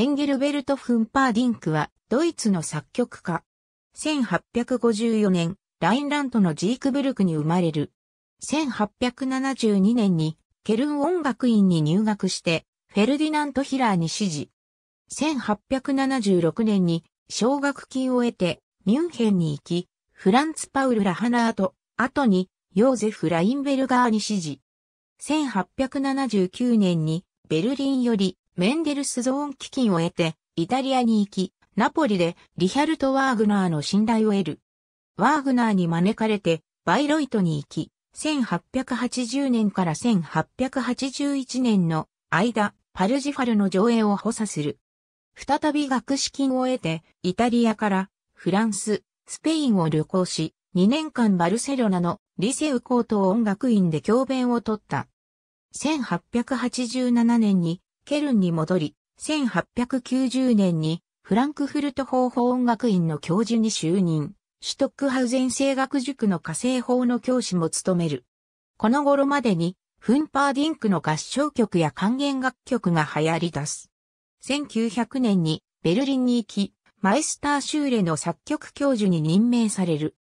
エンゲルベルト・フンパーディンクは、ドイツの作曲家。1854年、ラインラントのジークブルクに生まれる。1872年に、ケルン音楽院に入学して、フェルディナント・ヒラーに指示。1876年に、奨学金を得て、ミュンヘンに行き、フランツ・パウル・ラハナーと、後に、ヨーゼフ・ラインベルガーに指示。1879年に、ベルリンより、メンデルスゾーン基金を得て、イタリアに行き、ナポリでリヒャルト・ワーグナーの信頼を得る。ワーグナーに招かれて、バイロイトに行き、1880年から1881年の間、パルジファルの上映を補佐する。再び学資金を得て、イタリアからフランス、スペインを旅行し、2年間バルセロナのリセウ高等音楽院で教鞭を取った。1887年にケルンに戻り、1890年にフランクフルト法法音楽院の教授に就任、シュトックハウゼン声楽塾の火星法の教師も務める。この頃までに、フンパーディンクの合唱曲や還元楽曲が流行り出す。1900年にベルリンに行き、マイスター・シューレの作曲教授に任命される。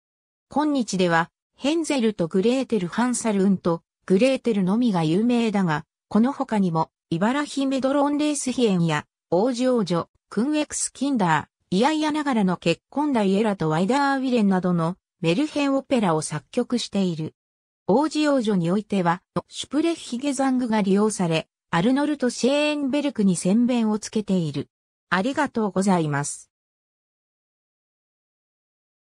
今日では、ヘンゼルとグレーテル・ハンサルンとグレーテルのみが有名だが、この他にも、茨姫ドローンレースヒエンや、王子王女、クンエクスキンダー、いやいやながらの結婚ダイエラとワイダー・ウィレンなどのメルヘンオペラを作曲している。王子王女においては、シュプレッヒゲザングが利用され、アルノルト・シェーンベルクに宣弁をつけている。ありがとうございます。